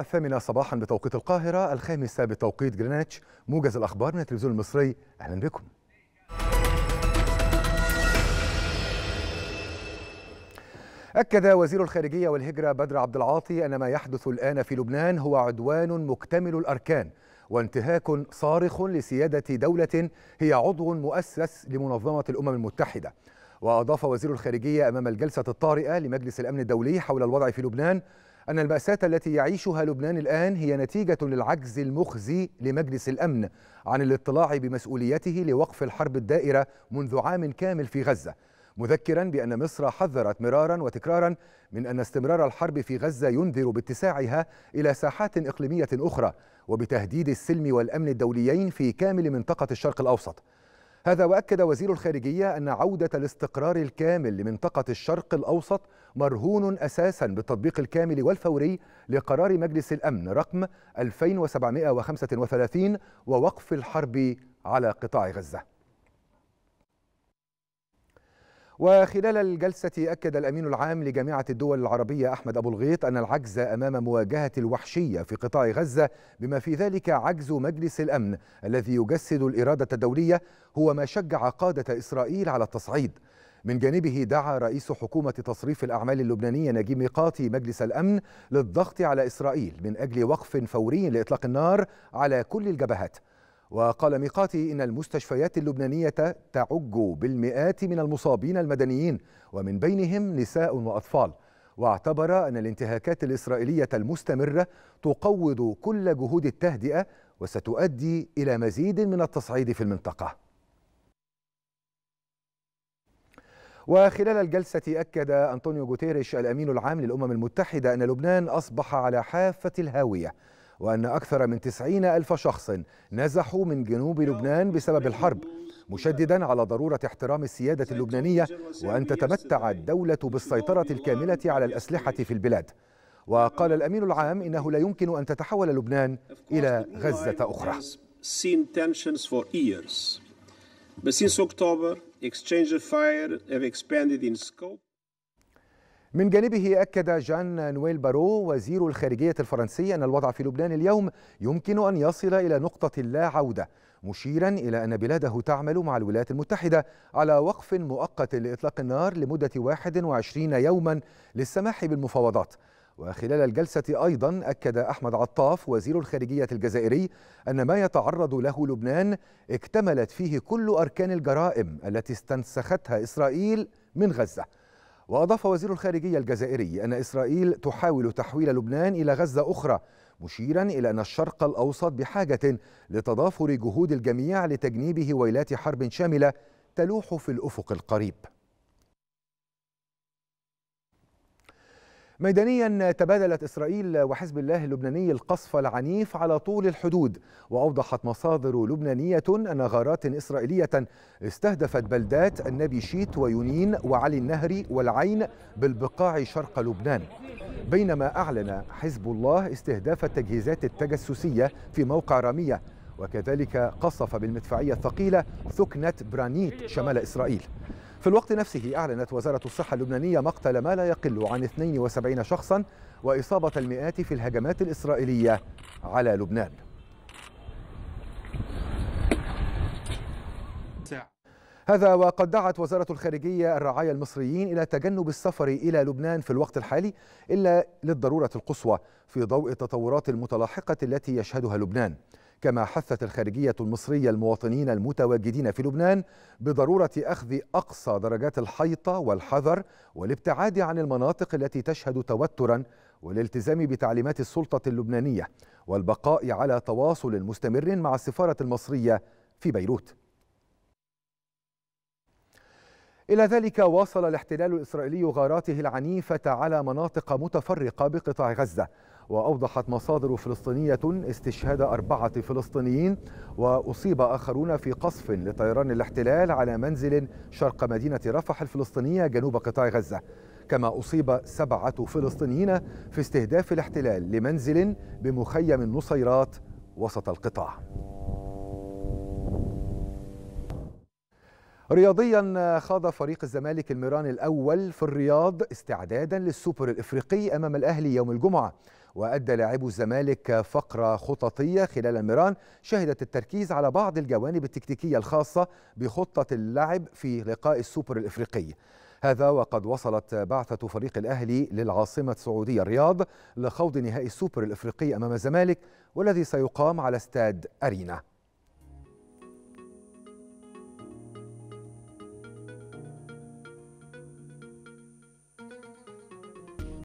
الثامنة صباحا بتوقيت القاهرة الخامسة بتوقيت جرينتش موجز الأخبار من التلفزيون المصري أهلا بكم أكد وزير الخارجية والهجرة بدر عبد العاطي أن ما يحدث الآن في لبنان هو عدوان مكتمل الأركان وانتهاك صارخ لسيادة دولة هي عضو مؤسس لمنظمة الأمم المتحدة وأضاف وزير الخارجية أمام الجلسة الطارئة لمجلس الأمن الدولي حول الوضع في لبنان أن المأساة التي يعيشها لبنان الآن هي نتيجة للعجز المخزي لمجلس الأمن عن الاطلاع بمسؤوليته لوقف الحرب الدائرة منذ عام كامل في غزة مذكرا بأن مصر حذرت مرارا وتكرارا من أن استمرار الحرب في غزة ينذر باتساعها إلى ساحات إقليمية أخرى وبتهديد السلم والأمن الدوليين في كامل منطقة الشرق الأوسط هذا وأكد وزير الخارجية أن عودة الاستقرار الكامل لمنطقة الشرق الأوسط مرهون أساسا بالتطبيق الكامل والفوري لقرار مجلس الأمن رقم 2735 ووقف الحرب على قطاع غزة وخلال الجلسة أكد الأمين العام لجامعة الدول العربية أحمد أبو الغيط أن العجز أمام مواجهة الوحشية في قطاع غزة بما في ذلك عجز مجلس الأمن الذي يجسد الإرادة الدولية هو ما شجع قادة إسرائيل على التصعيد من جانبه دعا رئيس حكومة تصريف الأعمال اللبنانية نجيب ميقاتي مجلس الأمن للضغط على إسرائيل من أجل وقف فوري لإطلاق النار على كل الجبهات وقال ميقاتي إن المستشفيات اللبنانية تعج بالمئات من المصابين المدنيين ومن بينهم نساء وأطفال واعتبر أن الانتهاكات الإسرائيلية المستمرة تقوض كل جهود التهدئة وستؤدي إلى مزيد من التصعيد في المنطقة وخلال الجلسة أكد أنطونيو غوتيريش الأمين العام للأمم المتحدة أن لبنان أصبح على حافة الهاوية وأن أكثر من تسعين ألف شخص نزحوا من جنوب لبنان بسبب الحرب مشددا على ضرورة احترام السيادة اللبنانية وأن تتمتع الدولة بالسيطرة الكاملة على الأسلحة في البلاد وقال الأمين العام إنه لا يمكن أن تتحول لبنان إلى غزة أخرى But since October, exchange of fire have expanded in scope. من جانبه أكد جان نويل بارو وزير الخارجية الفرنسي أن الوضع في لبنان اليوم يمكن أن يصل إلى نقطة لا عودة مشيرا إلى أن بلاده تعمل مع الولايات المتحدة على وقف مؤقت لإطلاق النار لمدة 21 يوما للسماح بالمفاوضات وخلال الجلسة أيضا أكد أحمد عطاف وزير الخارجية الجزائري أن ما يتعرض له لبنان اكتملت فيه كل أركان الجرائم التي استنسختها إسرائيل من غزة وأضاف وزير الخارجية الجزائري أن إسرائيل تحاول تحويل لبنان إلى غزة أخرى مشيرا إلى أن الشرق الأوسط بحاجة لتضافر جهود الجميع لتجنيبه ويلات حرب شاملة تلوح في الأفق القريب ميدانيا تبادلت إسرائيل وحزب الله اللبناني القصف العنيف على طول الحدود وأوضحت مصادر لبنانية أن غارات إسرائيلية استهدفت بلدات شيت ويونين وعلي النهري والعين بالبقاع شرق لبنان بينما أعلن حزب الله استهداف التجهيزات التجسسية في موقع رامية وكذلك قصف بالمدفعية الثقيلة ثكنة برانيت شمال إسرائيل في الوقت نفسه أعلنت وزارة الصحة اللبنانية مقتل ما لا يقل عن 72 شخصا وإصابة المئات في الهجمات الإسرائيلية على لبنان هذا وقد دعت وزارة الخارجية الرعايا المصريين إلى تجنب السفر إلى لبنان في الوقت الحالي إلا للضرورة القصوى في ضوء التطورات المتلاحقة التي يشهدها لبنان كما حثت الخارجية المصرية المواطنين المتواجدين في لبنان بضرورة أخذ أقصى درجات الحيطة والحذر والابتعاد عن المناطق التي تشهد توترا والالتزام بتعليمات السلطة اللبنانية والبقاء على تواصل مستمر مع السفارة المصرية في بيروت إلى ذلك واصل الاحتلال الإسرائيلي غاراته العنيفة على مناطق متفرقة بقطاع غزة وأوضحت مصادر فلسطينية استشهاد أربعة فلسطينيين وأصيب آخرون في قصف لطيران الاحتلال على منزل شرق مدينة رفح الفلسطينية جنوب قطاع غزة كما أصيب سبعة فلسطينيين في استهداف الاحتلال لمنزل بمخيم النصيرات وسط القطاع رياضيا خاض فريق الزمالك الميران الأول في الرياض استعدادا للسوبر الإفريقي أمام الأهلي يوم الجمعة وأدى لاعبو الزمالك فقرة خططية خلال الميران شهدت التركيز على بعض الجوانب التكتيكية الخاصة بخطة اللعب في لقاء السوبر الإفريقي هذا وقد وصلت بعثة فريق الأهلي للعاصمة السعودية الرياض لخوض نهائي السوبر الإفريقي أمام الزمالك والذي سيقام على استاد أرينا